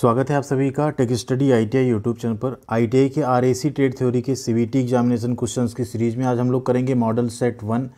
स्वागत है आप सभी का Tech Study ITI YouTube channel पर आईटीआई के आरएसी ट्रेड थ्योरी के टी एग्जामिनेशन क्वेश्चंस की सीरीज़ में आज हम लोग करेंगे मॉडल सेट वन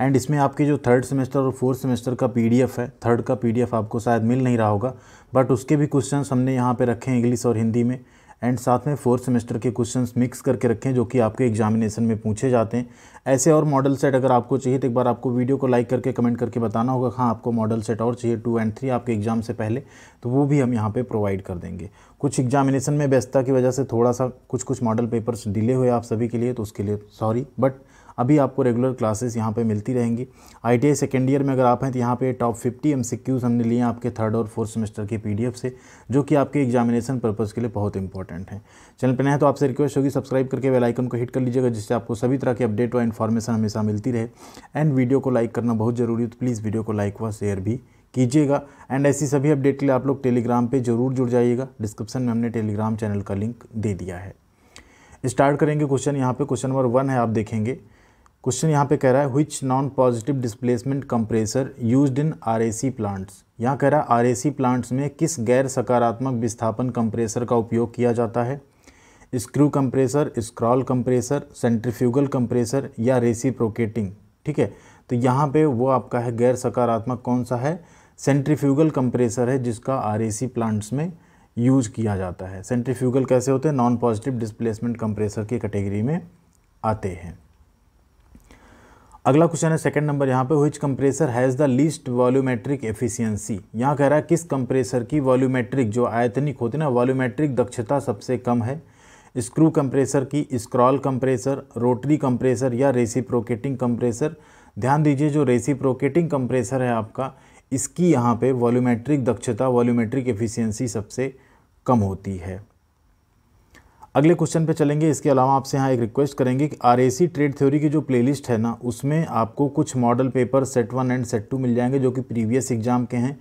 एंड इसमें आपके जो थर्ड सेमेस्टर और फोर्थ सेमेस्टर का पीडीएफ है थर्ड का पीडीएफ आपको शायद मिल नहीं रहा होगा बट उसके भी क्वेश्चन हमने यहाँ पर रखे हैं इंग्लिश और हिंदी में एंड साथ में फोर्थ सेमेस्टर के क्वेश्चंस मिक्स करके रखें जो कि आपके एग्जामिनेशन में पूछे जाते हैं ऐसे और मॉडल सेट अगर आपको चाहिए तो एक बार आपको वीडियो को लाइक करके कमेंट करके बताना होगा हाँ आपको मॉडल सेट और चाहिए टू एंड थ्री आपके एग्ज़ाम से पहले तो वो भी हम यहाँ पर प्रोवाइड कर देंगे कुछ एग्जामिनेशन में व्यस्तता की वजह से थोड़ा सा कुछ कुछ मॉडल पेपर्स डिले हुए आप सभी के लिए तो उसके लिए सॉरी बट अभी आपको रेगुलर क्लासेस यहाँ पे मिलती रहेंगी आई सेकेंड ईयर में अगर आप हैं तो यहाँ पे टॉप 50 एम हमने लिए आपके थर्ड और फोर्थ सेमेस्टर के पी से जो कि आपके एग्जामिनेशन पर्पज़ के लिए बहुत इंपॉर्टेंट है चैनल पर नए तो आपसे रिक्वेस्ट होगी सब्सक्राइब करके वेलाइकन को हिट कर लीजिएगा जिससे आपको सभी तरह की अपडेट और इन्फॉर्मेशन हमेशा मिलती रहे एंड वीडियो को लाइक करना बहुत ज़रूरी है तो प्लीज़ वीडियो को लाइक व शेयर भी कीजिएगा एंड ऐसी सभी अपडेट के लिए आप लोग टेलीग्राम पे जरूर जुड़ जाइएगा डिस्क्रिप्शन में हमने टेलीग्राम चैनल का लिंक दे दिया है स्टार्ट करेंगे क्वेश्चन यहाँ पे क्वेश्चन नंबर वन है आप देखेंगे क्वेश्चन यहाँ पे कह रहा है which non positive displacement compressor used in RAC plants यहाँ कह रहा है आरएसी प्लांट्स में किस गैर सकारात्मक विस्थापन कंप्रेसर का उपयोग किया जाता है screw compressor scroll compressor centrifugal compressor या रेसिप्रोकेटिंग ठीक है तो यहाँ पे वो आपका है गैर सकारात्मक कौन सा है सेंट्रीफ्यूगल कंप्रेसर है जिसका सी प्लांट्स में यूज किया जाता है सेंट्रीफ्यूगल कैसे होते हैं नॉन पॉजिटिव डिस्प्लेसमेंट कंप्रेसर की कैटेगरी में आते हैं अगला क्वेश्चन है सेकंड नंबर यहाँ पे which compressor has the least volumetric efficiency यहाँ कह रहा है किस कंप्रेसर की वॉल्यूमेट्रिक जो आयतनिक होती है ना वॉल्यूमेट्रिक दक्षता सबसे कम है स्क्रू कंप्रेसर की स्क्रॉल कंप्रेसर रोटरी कंप्रेसर या रेसिप्रोकेटिंग कंप्रेसर ध्यान दीजिए जो रेसिप्रोकेटिंग कंप्रेसर है आपका इसकी यहाँ पर वॉल्यूमेट्रिक दक्षता वॉल्यूमेट्रिक एफिशियंसी सबसे कम होती है अगले क्वेश्चन पे चलेंगे इसके अलावा आपसे यहाँ एक रिक्वेस्ट करेंगे कि आर ट्रेड थ्योरी की जो प्लेलिस्ट है ना उसमें आपको कुछ model paper set one and set two मिल जाएंगे जो कि प्रीवियस एग्जाम के हैं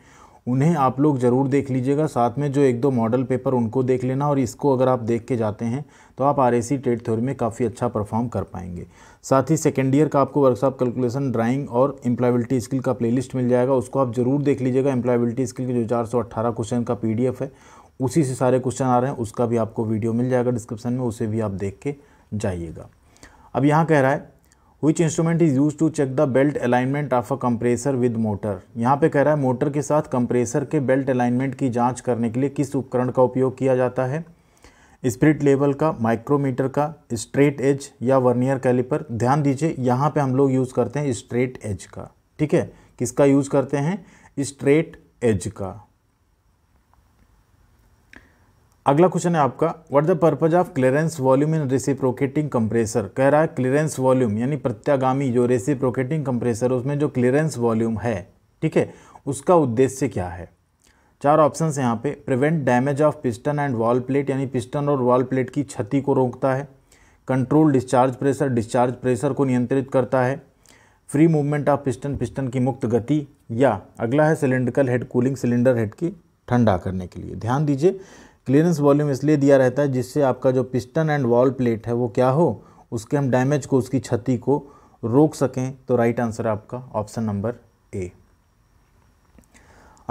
उन्हें आप लोग ज़रूर देख लीजिएगा साथ में जो एक दो मॉडल पेपर उनको देख लेना और इसको अगर आप देख के जाते हैं तो आप आर ट्रेड थ्योरी में काफ़ी अच्छा परफॉर्म कर पाएंगे साथ ही सेकेंड ईयर का आपको वर्कशॉप कैलकुलेशन ड्राइंग और एम्प्लॉयबिलिटी स्किल का प्लेलिस्ट मिल जाएगा उसको आप ज़रूर देख लीजिएगा एम्प्लॉयबिलिटी स्किल के जो चार क्वेश्चन का पी है उसी से सारे क्वेश्चन आ रहे हैं उसका भी आपको वीडियो मिल जाएगा डिस्क्रिप्शन में उसे भी आप देख के जाइएगा अब यहाँ कह रहा है which instrument is use to check the belt alignment of a compressor with motor यहाँ पे कह रहा है मोटर के साथ कंप्रेसर के बेल्ट अलाइनमेंट की जांच करने के लिए किस उपकरण का उपयोग किया जाता है स्प्रिट लेवल का माइक्रोमीटर का स्ट्रेट एज या वर्नियर कैलिपर ध्यान दीजिए यहाँ पे हम लोग यूज़ करते हैं स्ट्रेट एज का ठीक है किसका यूज़ करते हैं स्ट्रेट एज का अगला क्वेश्चन है आपका what the purpose of clearance volume in reciprocating compressor कह रहा है क्लियरेंस वॉल्यूम यानी प्रत्यागामी जो रेसिप्रोकेटिंग कंप्रेसर उसमें जो क्लियरेंस वॉल्यूम है ठीक है उसका उद्देश्य क्या है चार ऑप्शन यहाँ पे prevent damage of piston and valve plate यानी पिस्टन और वॉल प्लेट की क्षति को रोकता है control discharge pressure discharge pressure को नियंत्रित करता है free movement of piston piston की मुक्त गति या अगला है cylindrical head cooling cylinder head की ठंडा करने के लिए ध्यान दीजिए क्लियरेंस वॉल्यूम इसलिए दिया रहता है जिससे आपका जो पिस्टन एंड वॉल प्लेट है वो क्या हो उसके हम डैमेज को उसकी क्षति को रोक सकें तो राइट आंसर आपका ऑप्शन नंबर ए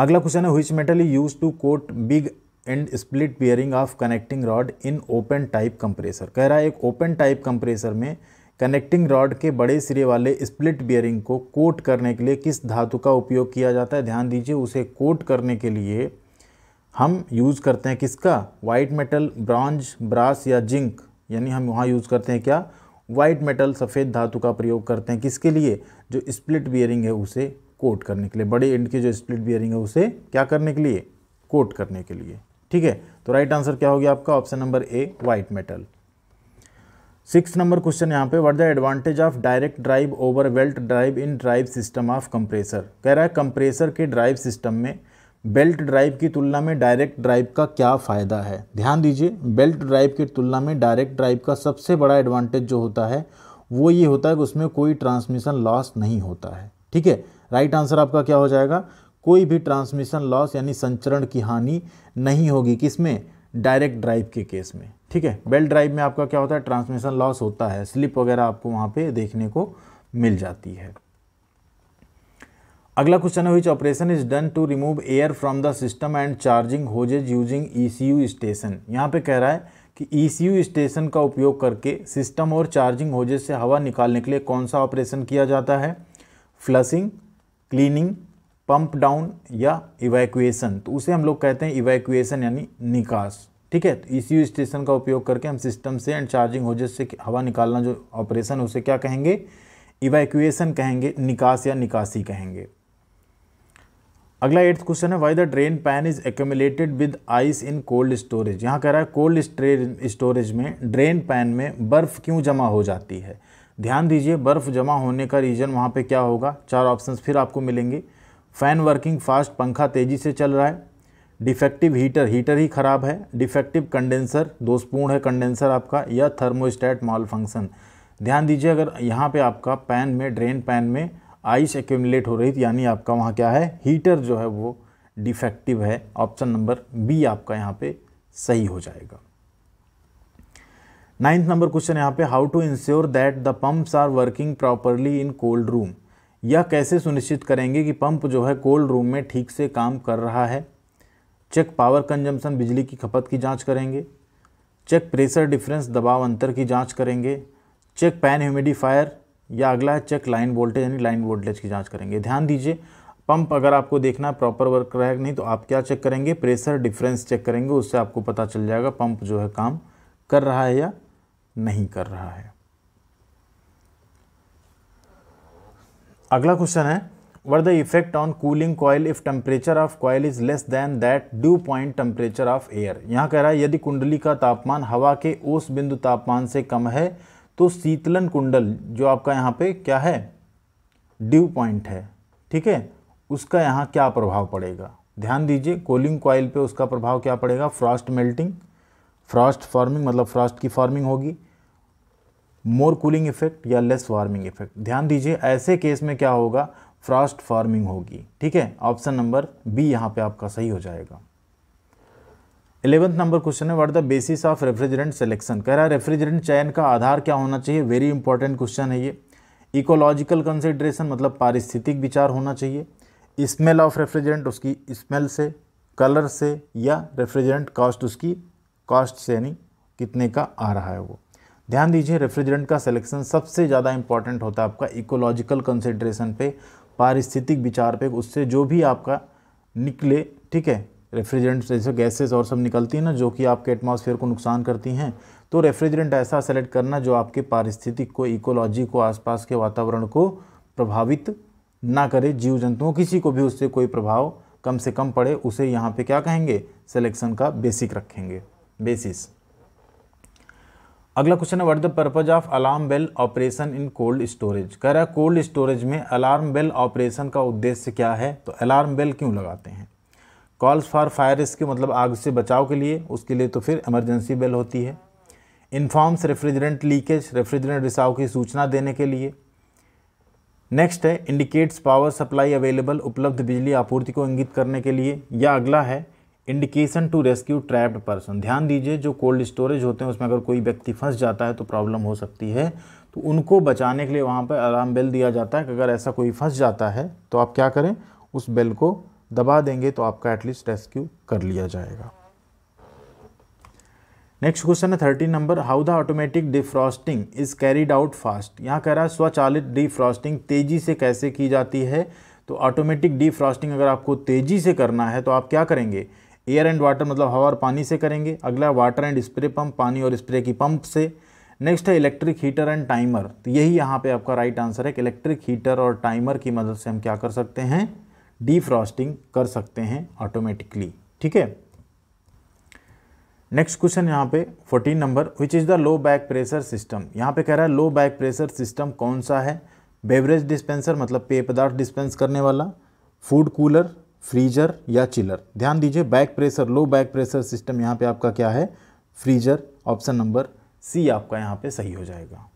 अगला क्वेश्चन है which metal use to coat big end split bearing of connecting rod in open type compressor कह रहा है एक ओपन टाइप कंप्रेसर में कनेक्टिंग रॉड के बड़े सिरे वाले स्प्लिट बियरिंग को कोट करने के लिए किस धातु का उपयोग किया जाता है ध्यान दीजिए उसे कोट करने के लिए हम यूज़ करते हैं किसका वाइट मेटल ब्रॉन्ज ब्रास या जिंक यानी हम वहाँ यूज़ करते हैं क्या वाइट मेटल सफ़ेद धातु का प्रयोग करते हैं किसके लिए जो स्प्लिट बियरिंग है उसे कोट करने के लिए बड़े एंड की जो स्प्लिट बियरिंग है उसे क्या करने के लिए कोट करने के लिए ठीक है तो राइट आंसर क्या हो गया आपका option number A white metal six number question यहाँ पे what the advantage of direct drive over belt drive in drive system of compressor कह रहा है कंप्रेसर के ड्राइव सिस्टम में बेल्ट ड्राइव की तुलना में डायरेक्ट ड्राइव का क्या फ़ायदा है ध्यान दीजिए बेल्ट ड्राइव की तुलना में डायरेक्ट ड्राइव का सबसे बड़ा एडवांटेज जो होता है वो ये होता है कि उसमें कोई ट्रांसमिशन लॉस नहीं होता है ठीक है राइट आंसर आपका क्या हो जाएगा कोई भी ट्रांसमिशन लॉस यानी संचरण की हानि नहीं होगी किसमें डायरेक्ट ड्राइव के केस में ठीक है बेल्ट ड्राइव में आपका क्या होता है ट्रांसमिशन लॉस होता है स्लिप वगैरह आपको वहाँ पर देखने को मिल जाती है अगला क्वेश्चन है which operation is done to remove air from the system and charging hoses using E station यहाँ पे कह रहा है कि ई e स्टेशन का उपयोग करके सिस्टम और चार्जिंग होजेज से हवा निकालने के लिए कौन सा ऑपरेशन किया जाता है फ्लसिंग क्लीनिंग पंप डाउन या इवैक्यूएशन तो उसे हम लोग कहते हैं इवैक्यूएशन यानी निकास ठीक है तो ई e स्टेशन का उपयोग करके हम सिस्टम से एंड चार्जिंग होजेज से हवा निकालना जो ऑपरेशन उसे क्या कहेंगे इवैक्यूएशन कहेंगे निकास या निकासी कहेंगे अगला एट्थ क्वेश्चन है why the drain pan is accumulated with ice in cold storage यहाँ कह रहा है कोल्ड स्टोरेज में ड्रेन पैन में बर्फ़ क्यों जमा हो जाती है ध्यान दीजिए बर्फ़ जमा होने का रीज़न वहाँ पे क्या होगा चार ऑप्शंस फिर आपको मिलेंगे फ़ैन वर्किंग फास्ट पंखा तेज़ी से चल रहा है डिफेक्टिव हीटर हीटर ही ख़राब है डिफेक्टिव कंडेंसर दोषपूर्ण है कंडेंसर आपका या थर्मोस्टैट मॉल फंक्शन ध्यान दीजिए अगर यहाँ पे आपका पैन में ड्रेन पैन में आइस एक्यूमलेट हो रही थी यानी आपका वहाँ क्या है हीटर जो है वो डिफेक्टिव है ऑप्शन नंबर बी आपका यहाँ पे सही हो जाएगा नाइन्थ नंबर क्वेश्चन यहाँ पे how to ensure that the pumps are working properly in cold room यह कैसे सुनिश्चित करेंगे कि पंप जो है कोल्ड रूम में ठीक से काम कर रहा है चेक पावर कंजम्पशन बिजली की खपत की जांच करेंगे चेक प्रेशर डिफरेंस दबाव अंतर की जांच करेंगे चेक पैन ह्यूमिडिफायर या अगला है चेक लाइन वोल्टेज यानी लाइन वोल्टेज की जांच करेंगे ध्यान दीजिए पंप अगर आपको देखना है प्रॉपर वर्क कर रहा है नहीं तो आप क्या चेक करेंगे प्रेशर डिफरेंस चेक करेंगे उससे आपको पता चल जाएगा पंप जो है काम कर रहा है या नहीं कर रहा है अगला क्वेश्चन है what the effect on cooling coil if temperature of coil is less than that dew point temperature of air यहाँ कह रहा है यदि कुंडली का तापमान हवा के उस बिंदु तापमान से कम है तो शीतलन कुंडल जो आपका यहाँ पे क्या है ड्यू पॉइंट है ठीक है उसका यहाँ क्या प्रभाव पड़ेगा ध्यान दीजिए कोलिंग कॉयल पे उसका प्रभाव क्या पड़ेगा फ्रॉस्ट मेल्टिंग फ्रॉस्ट फॉर्मिंग मतलब फ्रॉस्ट की फॉर्मिंग होगी मोर कूलिंग इफेक्ट या लेस वार्मिंग इफेक्ट ध्यान दीजिए ऐसे केस में क्या होगा फ्रॉस्ट फॉर्मिंग होगी ठीक है ऑप्शन नंबर बी यहाँ पे आपका सही हो जाएगा इलेवंथ नंबर क्वेश्चन है what the basis of refrigerant selection कह रहा है रेफ्रिजरेंट चयन का आधार क्या होना चाहिए वेरी इंपॉर्टेंट क्वेश्चन है ये इकोलॉजिकल कंसिड्रेशन मतलब पारिस्थितिक विचार होना चाहिए स्मेल ऑफ रेफ्रिजरेंट उसकी स्मेल से कलर से या रेफ्रिजरेंट कॉस्ट उसकी कॉस्ट से यानी कितने का आ रहा है वो ध्यान दीजिए रेफ्रिजरेंट का सिलेक्शन सबसे ज़्यादा इंपॉर्टेंट होता है आपका इकोलॉजिकल कंसिड्रेशन पे पारिस्थितिक विचार पे उससे जो भी आपका निकले ठीक है रेफ्रिजरेंट जैसे गैसेस और सब निकलती हैं ना जो कि आपके एटमॉस्फेयर को नुकसान करती हैं तो रेफ्रिजरेंट ऐसा सेलेक्ट करना जो आपके पारिस्थितिक को इकोलॉजी को आसपास के वातावरण को प्रभावित ना करे जीव जंतुओं किसी को भी उससे कोई प्रभाव कम से कम पड़े उसे यहाँ पे क्या कहेंगे सिलेक्शन का बेसिक रखेंगे बेसिस अगला क्वेश्चन है what the purpose of alarm bell operation in cold storage कह रहा है कोल्ड स्टोरेज में अलार्म बेल ऑपरेशन का उद्देश्य क्या है तो अलार्म बेल क्यों लगाते हैं कॉल्स फॉर फायर इसके मतलब आग से बचाव के लिए उसके लिए तो फिर इमरजेंसी बेल होती है इन्फॉर्म्स रेफ्रिजरेंट लीकेज रेफ्रिजरेंट रिसाव की सूचना देने के लिए नेक्स्ट है इंडिकेट्स पावर सप्लाई अवेलेबल उपलब्ध बिजली आपूर्ति को इंगित करने के लिए या अगला है indication to rescue trapped person ध्यान दीजिए जो कोल्ड स्टोरेज होते हैं उसमें अगर कोई व्यक्ति फंस जाता है तो प्रॉब्लम हो सकती है तो उनको बचाने के लिए वहाँ पर अलार्म बेल दिया जाता है कि अगर ऐसा कोई फंस जाता है तो आप क्या करें उस बेल को दबा देंगे तो आपका एटलीस्ट रेस्क्यू कर लिया जाएगा नेक्स्ट क्वेश्चन है thirteen number how the automatic defrosting is carried out fast यहाँ कह रहा है स्वचालित डिफ्रॉस्टिंग तेजी से कैसे की जाती है तो ऑटोमेटिक डिफ्रॉस्टिंग अगर आपको तेजी से करना है तो आप क्या करेंगे एयर एंड वाटर मतलब हवा और पानी से करेंगे अगला वाटर एंड स्प्रे पंप पानी और स्प्रे की पंप से नेक्स्ट है इलेक्ट्रिक हीटर एंड टाइमर तो यही यहाँ पे आपका राइट आंसर है कि इलेक्ट्रिक हीटर और टाइमर की मदद से हम क्या कर सकते हैं डीफ्रॉस्टिंग कर सकते हैं ऑटोमेटिकली ठीक है नेक्स्ट क्वेश्चन यहाँ पे 14 number which is the low back pressure system यहाँ पे कह रहा है लो बैक प्रेशर सिस्टम कौन सा है बेवरेज डिस्पेंसर मतलब पेय पदार्थ डिस्पेंस करने वाला फूड कूलर फ्रीजर या चिलर ध्यान दीजिए back pressure low back pressure system यहाँ पे आपका क्या है फ्रीजर ऑप्शन नंबर सी आपका यहाँ पे सही हो जाएगा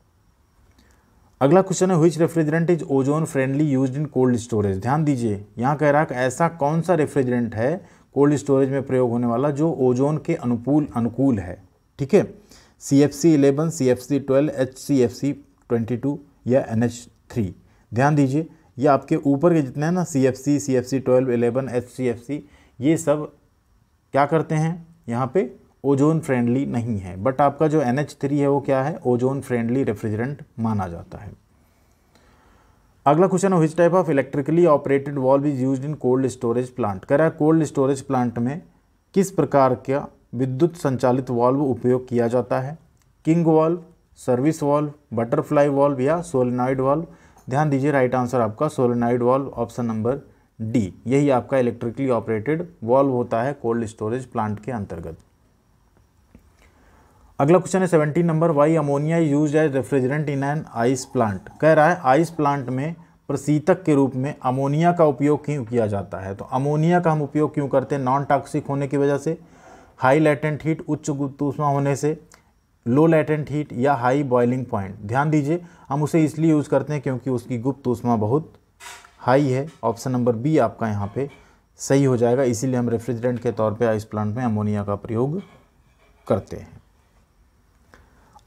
अगला क्वेश्चन है which refrigerant is ozone friendly use in cold storage ध्यान दीजिए यहाँ कह रहा है ऐसा कौन सा रेफ्रिजरेंट है कोल्ड स्टोरेज में प्रयोग होने वाला जो ओजोन के अनुकूल अनुकूल है ठीक है C F C eleven C F C twelve H C F C twenty two या एन एच थ्री ध्यान दीजिए ये आपके ऊपर के जितने हैं ना C F C C F C twelve eleven H C F C ये सब क्या करते हैं यहाँ पे ओजोन फ्रेंडली नहीं है बट आपका जो एन थ्री है वो क्या है ओजोन फ्रेंडली रेफ्रिजरेंट माना जाता है अगला क्वेश्चन है which type of electrically operated valve is use in cold storage plant कह रहा है कोल्ड स्टोरेज प्लांट में किस प्रकार का विद्युत संचालित वॉल्व उपयोग किया जाता है king valve service valve butterfly valve या सोलेनाइड वॉल्व ध्यान दीजिए राइट आंसर आपका solenoid valve option number D यही आपका इलेक्ट्रिकली ऑपरेटेड वॉल्व होता है कोल्ड स्टोरेज प्लांट के अंतर्गत अगला क्वेश्चन है seventeen number why ammonia use as refrigerant in an ice plant कह रहा है आइस प्लांट में प्रसीतक के रूप में अमोनिया का उपयोग क्यों किया जाता है तो अमोनिया का हम उपयोग क्यों करते हैं नॉन टॉक्सिक होने की वजह से हाई लेटेंट हीट उच्च गुप्त उष्मा होने से लो लेटेंट हीट या हाई बॉइलिंग पॉइंट ध्यान दीजिए हम उसे इसलिए यूज़ करते हैं क्योंकि उसकी गुप्त ऊष्मा बहुत हाई है ऑप्शन नंबर बी आपका यहाँ पे सही हो जाएगा इसीलिए हम रेफ्रिजरेंट के तौर पे आइस प्लांट में अमोनिया का प्रयोग करते हैं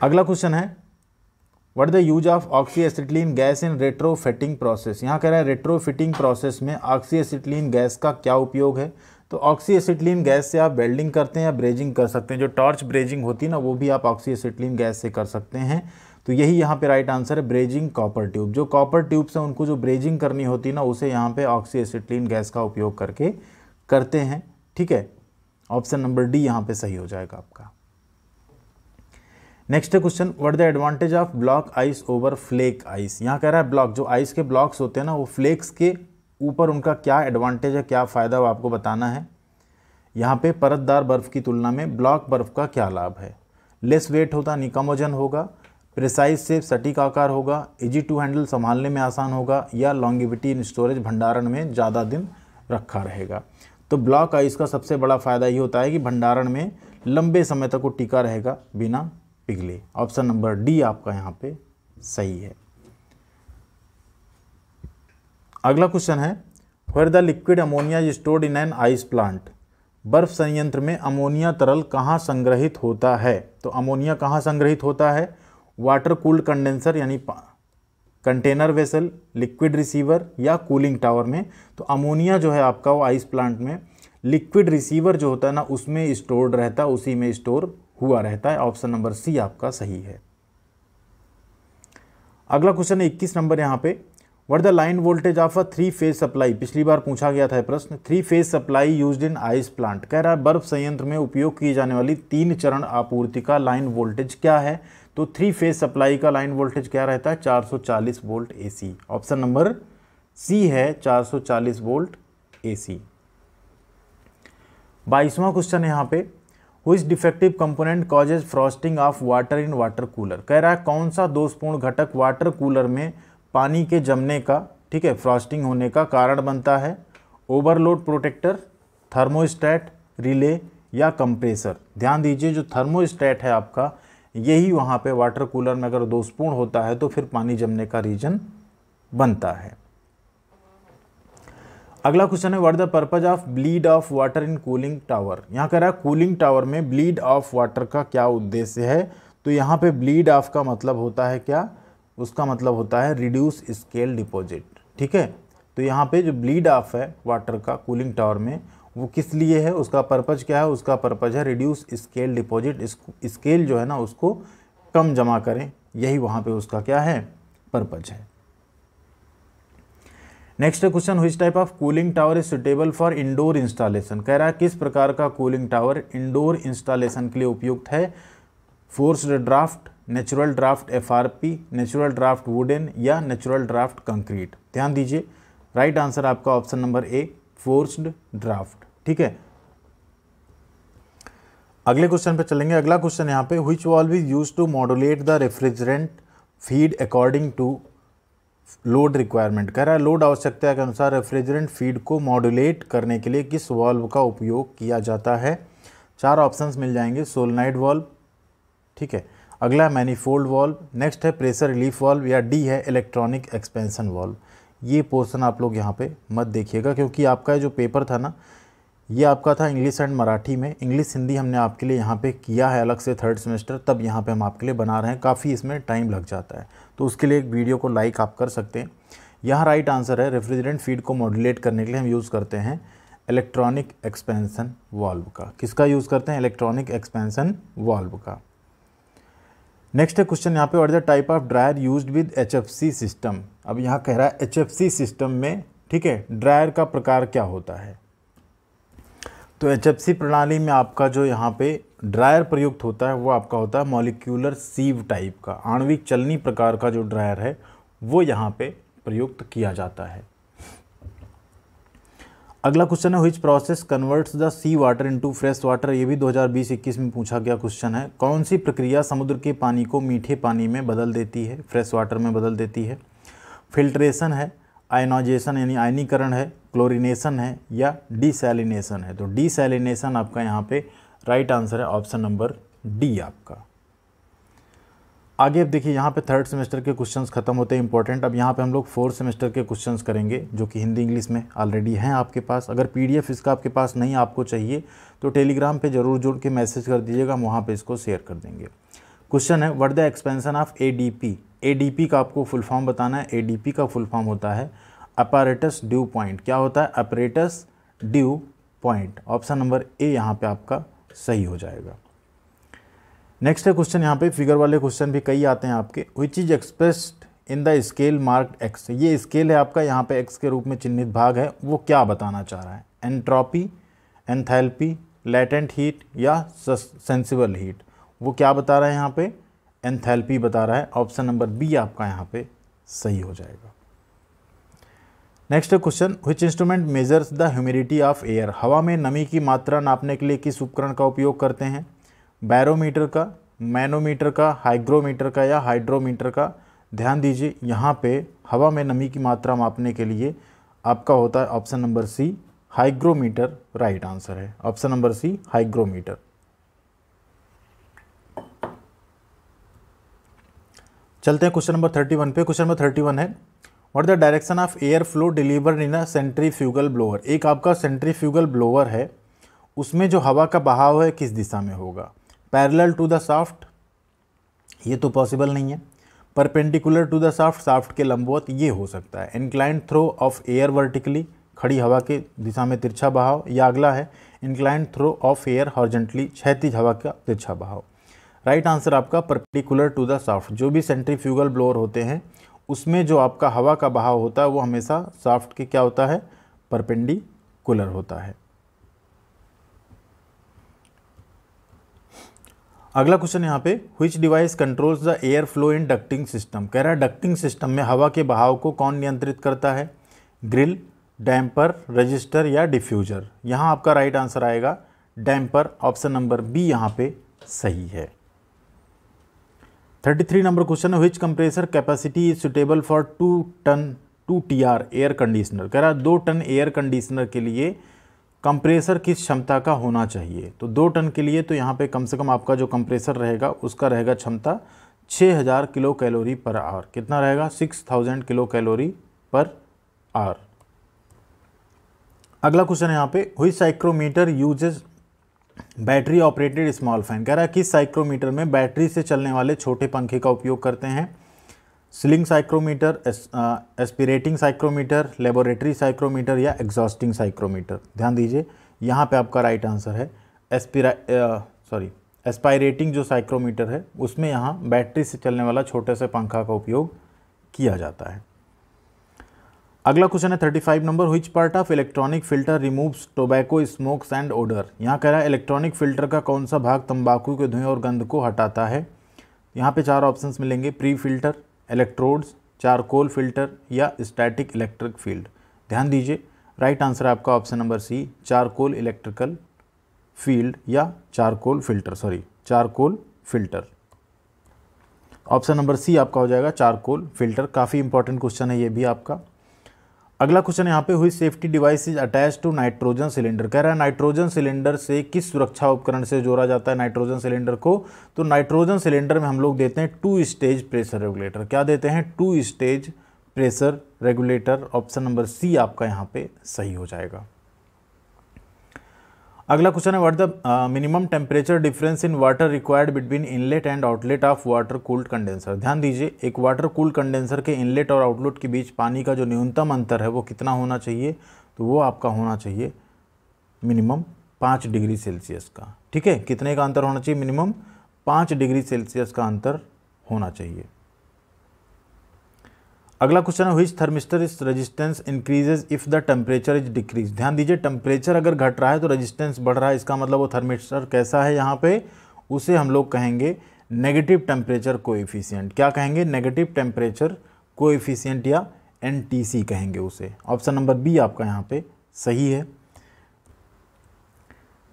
अगला क्वेश्चन है what the use of oxy gas in retrofitting process यहाँ कह रहा है रेट्रोफिटिंग प्रोसेस में ऑक्सी गैस का क्या उपयोग है तो ऑक्सी गैस से आप वेल्डिंग करते हैं या ब्रेजिंग कर सकते हैं जो टॉर्च ब्रेजिंग होती है ना वो भी आप ऑक्सी गैस से कर सकते हैं तो यही यहाँ पे राइट आंसर है ब्रेजिंग कॉपर ट्यूब जो कॉपर ट्यूब से उनको जो ब्रेजिंग करनी होती है ना उसे यहाँ पे ऑक्सी गैस का उपयोग करके करते हैं ठीक है ऑप्शन नंबर डी यहाँ पे सही हो जाएगा आपका नेक्स्ट है question what the advantage of block ice over flake ice यहाँ कह रहा है ब्लॉक जो आइस के ब्लॉक्स होते हैं ना वो फ्लेक्स के ऊपर उनका क्या एडवांटेज है क्या फ़ायदा वो आपको बताना है यहाँ पे परतदार बर्फ़ की तुलना में ब्लॉक बर्फ़ का क्या लाभ है लेस वेट होता निकमोजन होगा प्रिसाइज से सटीक आकार होगा इजी टू हैंडल संभालने में आसान होगा या लॉन्गिविटी इन स्टोरेज भंडारण में ज़्यादा दिन रखा रहेगा तो ब्लॉक आइस का सबसे बड़ा फ़ायदा ये होता है कि भंडारण में लंबे समय तक वो टिका रहेगा बिना पिघले ऑप्शन नंबर डी आपका यहाँ पे सही है अगला क्वेश्चन है where the liquid ammonia is stored in an ice plant बर्फ संयंत्र में अमोनिया तरल कहाँ संग्रहित होता है तो अमोनिया कहाँ संग्रहित होता है वाटर कूल्ड कंडेंसर यानी कंटेनर वेसल लिक्विड रिसीवर या कूलिंग टावर में तो अमोनिया जो है आपका वो आइस प्लांट में लिक्विड रिसीवर जो होता है ना उसमें स्टोर्ड रहता है उसी में स्टोर हुआ रहता है ऑप्शन नंबर सी आपका सही है अगला क्वेश्चन है 21 नंबर यहाँ पे what the line voltage of a three phase supply पिछली बार पूछा गया था प्रश्न three phase supply use in ice plant कह रहा है बर्फ संयंत्र में उपयोग की जाने वाली तीन चरण आपूर्ति का लाइन वोल्टेज क्या है तो थ्री फेज सप्लाई का लाइन वोल्टेज क्या रहता है 440 volt AC option number C है 440 वोल्ट एसी बाईसवां क्वेश्चन यहाँ पे which defective component causes frosting of water in water cooler कह रहा है कौन सा दोषपूर्ण घटक वाटर कूलर में पानी के जमने का ठीक है फ्रॉस्टिंग होने का कारण बनता है ओवरलोड प्रोटेक्टर थर्मोस्टैट रिले या कंप्रेसर ध्यान दीजिए जो थर्मोस्टैट है आपका यही वहाँ पे वाटर कूलर में अगर दोषपूर्ण होता है तो फिर पानी जमने का रीजन बनता है अगला क्वेश्चन है what the purpose of bleed off water in cooling tower यहाँ कह रहा है कूलिंग टावर में ब्लीड ऑफ वाटर का क्या उद्देश्य है तो यहाँ पे ब्लीड ऑफ का मतलब होता है क्या उसका मतलब होता है रिड्यूस स्केल डिपॉजिट ठीक है तो यहाँ पे जो ब्लीड ऑफ है वाटर का कूलिंग टावर में वो किस लिए है उसका पर्पज़ क्या है उसका पर्पज़ है रिड्यूस स्केल डिपॉजिट स्केल जो है ना उसको कम जमा करें यही वहाँ पर उसका क्या है पर्पज़ है next question which type of cooling tower is suitable for indoor installation कह रहा है किस प्रकार का कूलिंग टावर इंडोर इंस्टॉलेशन के लिए उपयुक्त है forced draft natural draft F natural draft wooden या नेचुरल ड्राफ्ट कंक्रीट ध्यान दीजिए राइट आंसर आपका option number A forced draft ठीक है अगले क्वेश्चन पे चलेंगे अगला क्वेश्चन यहाँ पे which valve is use to modulate the refrigerant feed according to load requirement कह रहा है लोड आवश्यकता के अनुसार रेफ्रिजरेंट फीड को मॉड्यूलेट करने के लिए किस वॉल्व का उपयोग किया जाता है चार ऑप्शंस मिल जाएंगे सोलनाइड वॉल्व ठीक है अगला है मैनीफोल्ड वॉल्व नेक्स्ट है प्रेशर रिलीफ वॉल्व या डी है इलेक्ट्रॉनिक एक्सपेंसन वॉल्व ये पोर्सन आप लोग यहाँ पे मत देखिएगा क्योंकि आपका जो पेपर था ना ये आपका था इंग्लिश एंड मराठी में इंग्लिश हिंदी हमने आपके लिए यहाँ पे किया है अलग से थर्ड सेमेस्टर तब यहाँ पे हम आपके लिए बना रहे हैं काफ़ी इसमें टाइम लग जाता है तो उसके लिए एक वीडियो को लाइक आप कर सकते हैं यहाँ राइट आंसर है रेफ्रिजरेंट फीड को मॉड्यूलेट करने के लिए हम यूज़ करते हैं इलेक्ट्रॉनिक एक्सपेंसन वॉल्व का किसका यूज़ करते हैं इलेक्ट्रॉनिक एक्सपेंसन वॉल्व का नेक्स्ट है क्वेश्चन यहाँ पे और the type of dryer use with H system अब यहाँ कह रहा है एच सिस्टम में ठीक है ड्रायर का प्रकार क्या होता है तो एच प्रणाली में आपका जो यहाँ पे ड्रायर प्रयुक्त होता है वो आपका होता है मॉलिक्यूलर सीव टाइप का आणविक चलनी प्रकार का जो ड्रायर है वो यहाँ पे प्रयुक्त किया जाता है अगला क्वेश्चन है which process converts the sea water into fresh water ये भी 2020-21 में पूछा गया क्वेश्चन है कौन सी प्रक्रिया समुद्र के पानी को मीठे पानी में बदल देती है फ्रेश वाटर में बदल देती है फिल्ट्रेशन है आयनाइजेशन यानी आयनीकरण है क्लोरिनेशन है या डिसैलिनेशन है तो डिसैलिनेशन आपका यहाँ पे राइट आंसर है ऑप्शन नंबर डी आपका आगे अब देखिए यहाँ पे थर्ड सेमेस्टर के क्वेश्चंस खत्म होते हैं इंपॉर्टेंट अब यहाँ पे हम लोग फोर्थ सेमेस्टर के क्वेश्चंस करेंगे जो कि हिंदी इंग्लिश में ऑलरेडी हैं आपके पास अगर पीडीएफ इसका आपके पास नहीं आपको चाहिए तो टेलीग्राम पे ज़रूर जुड़ के मैसेज कर दीजिएगा हम वहाँ पर इसको शेयर कर देंगे क्वेश्चन है what the expansion of a ADP का आपको फुल फॉर्म बताना है एडीपी का फुल फॉर्म होता है अपारेटस ड्यू पॉइंट क्या होता है apparatus dew point option number A यहाँ पे आपका सही हो जाएगा नेक्स्ट है क्वेश्चन यहाँ पे फिगर वाले क्वेश्चन भी कई आते हैं आपके which is expressed in the scale mark X ये स्केल है आपका यहाँ पे एक्स के रूप में चिन्हित भाग है वो क्या बताना चाह रहा है एंट्रॉपी एंथैल्पी लेटेंट हीट या सेंसिबल हीट वो क्या बता रहा है यहाँ पे एंथैल्पी बता रहा है ऑप्शन नंबर बी आपका यहाँ पे सही हो जाएगा next question which instrument measures the humidity of air हवा में नमी की मात्रा नापने के लिए किस उपकरण का उपयोग करते हैं बैरोमीटर का मैनोमीटर का हाइग्रोमीटर का या हाइड्रोमीटर का ध्यान दीजिए यहाँ पे हवा में नमी की मात्रा मापने के लिए आपका होता है option number C hygrometer right answer है ऑप्शन नंबर सी हाइग्रोमीटर चलते हैं क्वेश्चन नंबर थर्टी वन पे क्वेश्चन नंबर थर्टी वन है what the direction of air flow deliver in a fugal blower एक आपका फ्यूगल ब्लोअर है उसमें जो हवा का बहाव है किस दिशा में होगा पैरेलल टू द साफ्ट ये तो पॉसिबल नहीं है perpendicular to the shaft shaft के लंबवत ये हो सकता है inclined throw of air vertically खड़ी हवा के दिशा में तिरछा बहाव या अगला है inclined throw of air horizontally क्षैतिज हवा का तिरछा बहाव राइट आंसर आपका परपेंडिकुलर टू द साफ्ट जो भी सेंट्रीफ्यूगल ब्लोअर होते हैं उसमें जो आपका हवा का बहाव होता है वो हमेशा साफ्ट के क्या होता है परपेंडिकुलर होता है अगला क्वेश्चन यहाँ पे which device controls the air flow in ducting system कह रहा है डक्टिंग सिस्टम में हवा के बहाव को कौन नियंत्रित करता है ग्रिल डैम्पर रजिस्टर या डिफ्यूजर यहाँ आपका राइट आंसर आएगा डैम्पर ऑप्शन नंबर बी यहाँ पे सही है थर्टी थ्री नंबर क्वेश्चन है which compressor capacity is suitable for two ton two T R air conditioner कह रहा दो टन एयर कंडीशनर के लिए कंप्रेसर किस क्षमता का होना चाहिए तो दो टन के लिए तो यहाँ पे कम से कम आपका जो कंप्रेसर रहेगा उसका रहेगा क्षमता 6000 किलो कैलोरी पर आवर कितना रहेगा 6000 किलो कैलोरी पर आवर अगला क्वेश्चन है यहाँ पे which psychrometer uses battery operated small fan कह रहा है कि साइक्रोमीटर में बैटरी से चलने वाले छोटे पंखे का उपयोग करते हैं sling psychrometer aspirating psychrometer laboratory psychrometer या एग्जॉस्टिंग साइक्रोमीटर ध्यान दीजिए यहाँ पे आपका राइट आंसर है एस्पिरा सॉरी एस्पायरेटिंग जो साइक्रोमीटर है उसमें यहाँ बैटरी से चलने वाला छोटे से पंखा का उपयोग किया जाता है अगला क्वेश्चन है 35 नंबर which part of electronic filter removes tobacco smokes and odour यहाँ कह रहा है इलेक्ट्रॉनिक फिल्टर का कौन सा भाग तंबाकू के धुएं और गंध को हटाता है यहाँ पे चार ऑप्शंस मिलेंगे pre filter electrodes charcoal filter या स्टैटिक इलेक्ट्रिक फील्ड ध्यान दीजिए राइट आंसर आपका option number C charcoal electrical field या charcoal filter sorry charcoal filter option number C आपका हो जाएगा चारकोल फिल्टर काफ़ी इंपॉर्टेंट क्वेश्चन है ये भी आपका अगला क्वेश्चन यहाँ पे which safety device is attach to nitrogen cylinder कह रहा है नाइट्रोजन सिलेंडर से किस सुरक्षा उपकरण से जोड़ा जाता है नाइट्रोजन सिलेंडर को तो नाइट्रोजन सिलेंडर में हम लोग देते हैं टू स्टेज प्रेशर रेगुलेटर क्या देते हैं two stage pressure regulator option number C आपका यहाँ पे सही हो जाएगा अगला क्वेश्चन है what the minimum temperature difference in water required between inlet and outlet of water cooled condenser ध्यान दीजिए एक वाटर कूल्ड कंडेंसर के इनलेट और आउटलेट के बीच पानी का जो न्यूनतम अंतर है वो कितना होना चाहिए तो वो आपका होना चाहिए मिनिमम पाँच डिग्री सेल्सियस का ठीक है कितने का अंतर होना चाहिए मिनिमम पाँच डिग्री सेल्सियस का अंतर होना चाहिए अगला क्वेश्चन है which thermistor is resistance increases if the temperature is decrease ध्यान दीजिए टेम्परेचर अगर घट रहा है तो रजिस्टेंस बढ़ रहा है इसका मतलब वो थर्मिस्टर कैसा है यहाँ पे उसे हम लोग कहेंगे नेगेटिव टेम्परेचर को क्या कहेंगे नेगेटिव टेम्परेचर को या एन कहेंगे उसे ऑप्शन नंबर बी आपका यहाँ पे सही है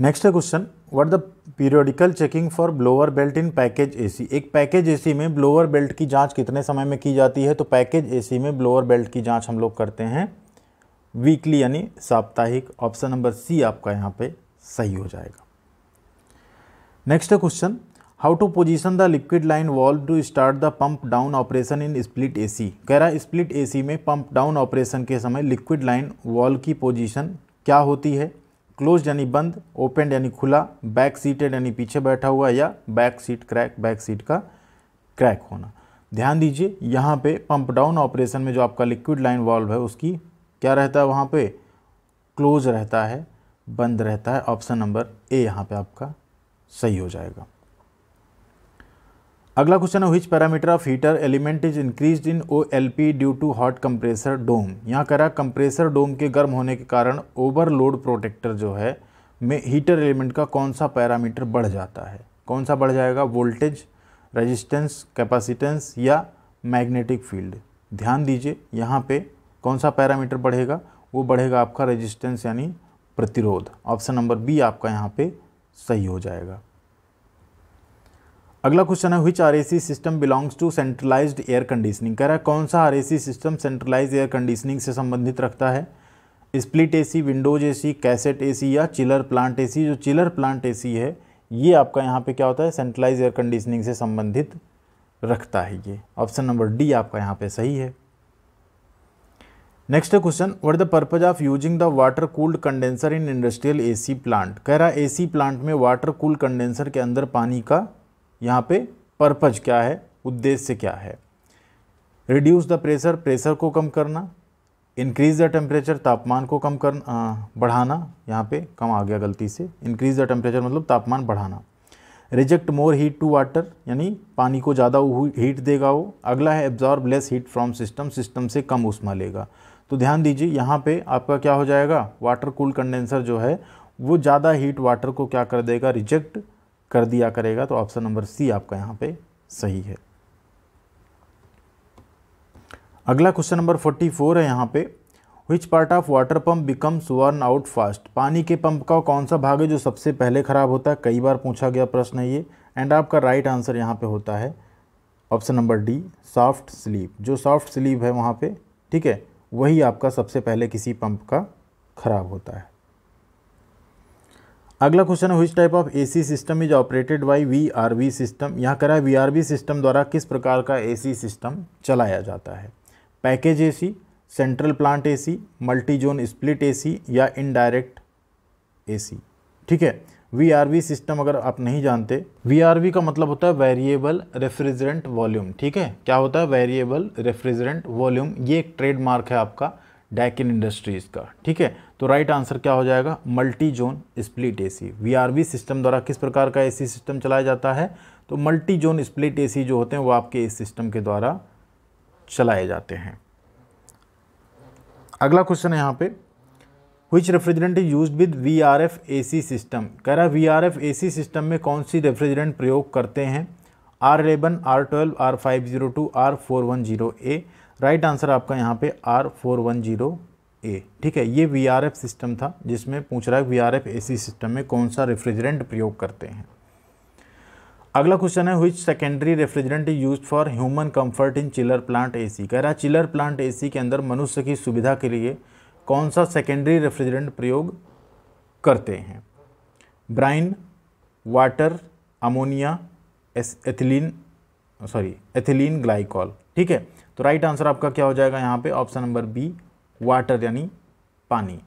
next question what the periodical checking for blower belt in package AC एक पैकेज एसी में ब्लोअर बेल्ट की जांच कितने समय में की जाती है तो पैकेज एसी में ब्लोअर बेल्ट की जांच हम लोग करते हैं वीकली यानी साप्ताहिक ऑप्शन नंबर सी आपका यहाँ पे सही हो जाएगा next question how to position the liquid line valve to start the pump down operation in split A कह रहा है स्प्लिट सी में पंप डाउन ऑपरेशन के समय लिक्विड लाइन वॉल्व की पोजिशन क्या होती है क्लोज यानी बंद ओपेंड यानी खुला बैक सीटेड यानी पीछे बैठा हुआ या back seat crack back seat का क्रैक होना ध्यान दीजिए यहाँ पे पंप डाउन ऑपरेशन में जो आपका लिक्विड लाइन वॉल्व है उसकी क्या रहता है वहाँ पे क्लोज रहता है बंद रहता है ऑप्शन नंबर ए यहाँ पे आपका सही हो जाएगा अगला क्वेश्चन है which parameter of heater element is increase in O L P due to hot compressor dome यहाँ कह रहा है कंप्रेसर डोम के गर्म होने के कारण ओवरलोड प्रोटेक्टर जो है में हीटर एलिमेंट का कौन सा पैरामीटर बढ़ जाता है कौन सा बढ़ जाएगा वोल्टेज रेजिस्टेंस कैपेसिटेंस या मैग्नेटिक फील्ड ध्यान दीजिए यहाँ पे कौन सा पैरामीटर बढ़ेगा वो बढ़ेगा आपका रेजिस्टेंस यानी प्रतिरोध ऑप्शन नंबर बी आपका यहाँ पे सही हो जाएगा अगला क्वेश्चन है which R system belongs to centralized air conditioning कह रहा है कौन सा R system centralize air conditioning से संबंधित रखता है split AC windows AC cassette AC या चिलर प्लांट एसी जो चिलर प्लांट एसी है ये आपका यहाँ पे क्या होता है सेंट्रलाइज एयर कंडीशनिंग से संबंधित रखता है ये ऑप्शन नंबर डी आपका यहाँ पे सही है next question what the purpose of using the water cooled condenser in industrial AC plant कह रहा है एसी प्लांट में वाटर कूल्ड कंडेंसर के अंदर पानी का यहाँ पे पर्पज क्या है उद्देश्य क्या है रिड्यूस द प्रेशर प्रेशर को कम करना इंक्रीज़ द टेम्परेचर तापमान को कम कर बढ़ाना यहाँ पे कम आ गया गलती से इंक्रीज़ द टेम्परेचर मतलब तापमान बढ़ाना reject more heat to water यानी पानी को ज़्यादा हीट देगा वो अगला है absorb less heat from system system से कम उष्मा लेगा तो ध्यान दीजिए यहाँ पे आपका क्या हो जाएगा वाटर कूल कंडेंसर जो है वो ज़्यादा हीट वाटर को क्या कर देगा रिजेक्ट कर दिया करेगा तो ऑप्शन नंबर सी आपका यहाँ पे सही है अगला क्वेश्चन नंबर 44 है यहाँ पे which part of water pump becomes worn out fast पानी के पंप का कौन सा भाग है जो सबसे पहले खराब होता है कई बार पूछा गया प्रश्न है ये एंड आपका राइट आंसर यहाँ पे होता है option number D soft sleeve जो सॉफ्ट स्लीव है वहाँ पे ठीक है वही आपका सबसे पहले किसी पंप का खराब होता है अगला क्वेश्चन है which type of AC system is operated by V system यहाँ करा है वी सिस्टम द्वारा किस प्रकार का एसी सिस्टम चलाया जाता है package AC central plant AC multi zone split AC या इनडायरेक्ट एसी ठीक है वी सिस्टम अगर आप नहीं जानते वी का मतलब होता है वेरिएबल रेफ्रिजरेंट वॉल्यूम ठीक है क्या होता है वेरिएबल रेफ्रिजरेंट वॉल्यूम ये एक ट्रेडमार्क है आपका डैकिन इंडस्ट्रीज़ का ठीक है तो राइट आंसर क्या हो जाएगा multi zone split AC VRV system द्वारा किस प्रकार का एसी सिस्टम चलाया जाता है तो मल्टी जोन स्प्लिट एसी जो होते हैं वो आपके इस सिस्टम के द्वारा चलाए जाते हैं अगला क्वेश्चन है यहाँ पे which refrigerant is use with V R F A C system कह रहा है V R F A C system में कौन सी रेफ्रिजरेंट प्रयोग करते हैं R eleven R twelve R five zero two R four one zero A right answer आपका यहाँ पे R four one zero A ठीक है ये वी आर एफ सिस्टम था जिसमें पूछ रहा है V R F A C system में कौन सा रेफ्रिजरेंट प्रयोग करते हैं अगला क्वेश्चन है which secondary refrigerant use for human comfort in chiller plant C कह रहा है चिलर प्लांट सी के अंदर मनुष्य की सुविधा के लिए कौन सा सेकेंडरी रेफ्रिजरेंट प्रयोग करते हैं brine water ammonia ethylene sorry ethylene glycol ठीक है तो राइट आंसर आपका क्या हो जाएगा यहाँ पे ऑप्शन नंबर बी वाटर यानी पानी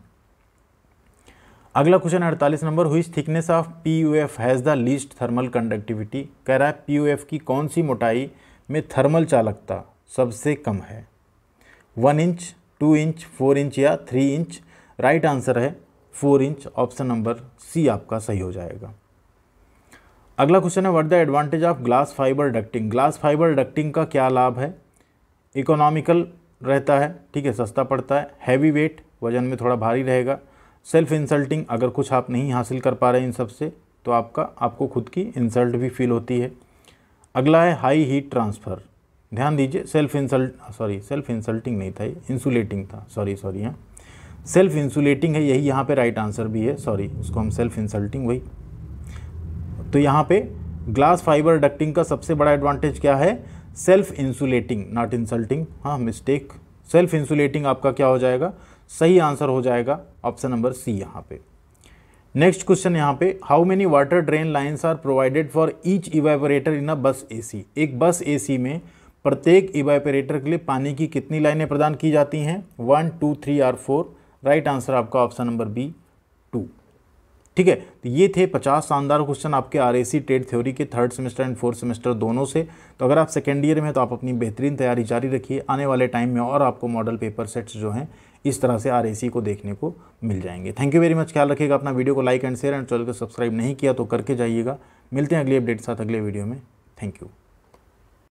अगला क्वेश्चन अड़तालीस नंबर which thickness of P U F has the least thermal conductivity कह रहा है पी यू एफ की कौन सी मोटाई में थर्मल चालकता सबसे कम है one inch two inch four inch या थ्री इंच राइट आंसर है four inch option number C आपका सही हो जाएगा अगला क्वेश्चन है what the advantage of glass fibre ducting glass fibre ducting का क्या लाभ है इकोनॉमिकल रहता है ठीक है सस्ता पड़ता है हैवी वेट वजन में थोड़ा भारी रहेगा सेल्फ इंसल्टिंग अगर कुछ आप नहीं हासिल कर पा रहे इन सब से तो आपका आपको खुद की इंसल्ट भी फील होती है अगला है हाई हीट ट्रांसफ़र ध्यान दीजिए self insult sorry self insulting नहीं था इंसुलेटिंग था सॉरी सॉरी हाँ सेल्फ इंसुलेटिंग है यही यहाँ पे राइट आंसर भी है सॉरी उसको हम सेल्फ इंसल्टिंग वही तो यहाँ पे ग्लास फाइबर डक्टिंग का सबसे बड़ा एडवांटेज क्या है सेल्फ इंसुलेटिंग नॉट इंसल्टिंग हाँ मिस्टेक सेल्फ इंसुलेटिंग आपका क्या हो जाएगा सही आंसर हो जाएगा ऑप्शन नंबर सी यहाँ पे नेक्स्ट क्वेश्चन यहाँ पे how many water drain lines are provided for each evaporator in a bus AC एक बस एसी में प्रत्येक इवेपोरेटर के लिए पानी की कितनी लाइनें प्रदान की जाती हैं one two three or four right answer आपका ऑप्शन नंबर बी टू ठीक है तो ये थे पचास शानदार क्वेश्चन आपके आर ए सी थ्योरी के third semester and fourth semester दोनों से तो अगर आप सेकेंड ईयर में तो आप अपनी बेहतरीन तैयारी जारी रखिए आने वाले टाइम में और आपको मॉडल पेपर सेट्स जो हैं इस तरह से आर को देखने को मिल जाएंगे थैंक यू वेरी मच ख्याल रखिएगा अपना वीडियो को like and share and channel को सब्सक्राइब नहीं किया तो करके जाइएगा मिलते हैं अगले अपडेट के साथ अगले वीडियो में थैंक यू